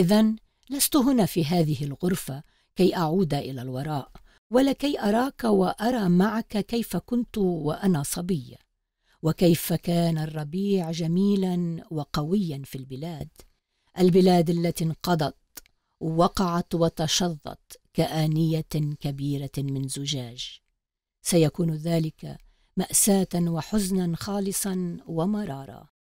اذا لست هنا في هذه الغرفه كي اعود الى الوراء ولكي اراك وارى معك كيف كنت وانا صبيه وكيف كان الربيع جميلا وقويا في البلاد البلاد التي انقضت وقعت وتشظت كانيه كبيره من زجاج سيكون ذلك ماساه وحزنا خالصا ومرارا